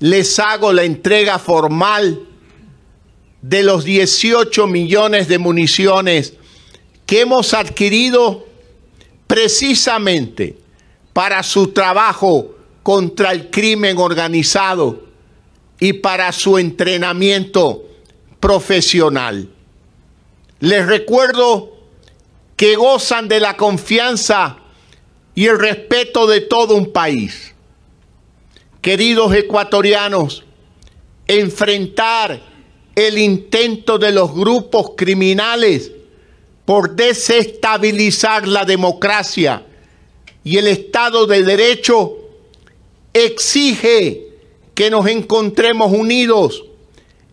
les hago la entrega formal de los 18 millones de municiones que hemos adquirido precisamente para su trabajo contra el crimen organizado y para su entrenamiento profesional. Les recuerdo que gozan de la confianza y el respeto de todo un país queridos ecuatorianos, enfrentar el intento de los grupos criminales por desestabilizar la democracia y el Estado de Derecho exige que nos encontremos unidos,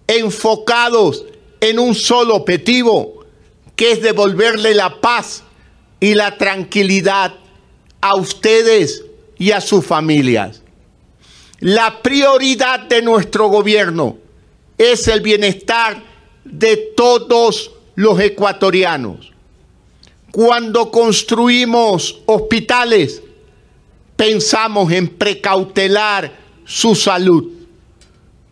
enfocados en un solo objetivo, que es devolverle la paz y la tranquilidad a ustedes y a sus familias. La prioridad de nuestro gobierno es el bienestar de todos los ecuatorianos. Cuando construimos hospitales, pensamos en precautelar su salud.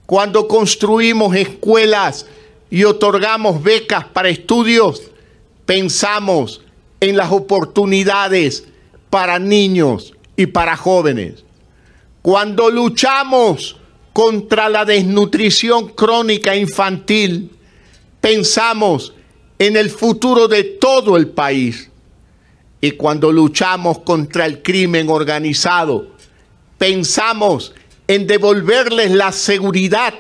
Cuando construimos escuelas y otorgamos becas para estudios, pensamos en las oportunidades para niños y para jóvenes. Cuando luchamos contra la desnutrición crónica infantil, pensamos en el futuro de todo el país. Y cuando luchamos contra el crimen organizado, pensamos en devolverles la seguridad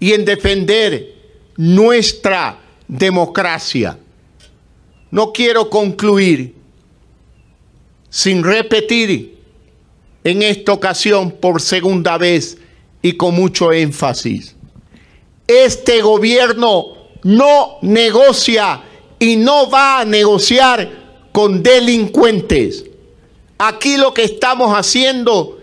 y en defender nuestra democracia. No quiero concluir sin repetir en esta ocasión por segunda vez y con mucho énfasis. Este gobierno no negocia y no va a negociar con delincuentes. Aquí lo que estamos haciendo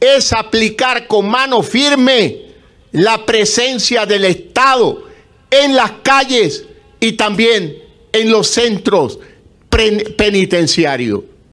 es aplicar con mano firme la presencia del Estado en las calles y también en los centros penitenciarios.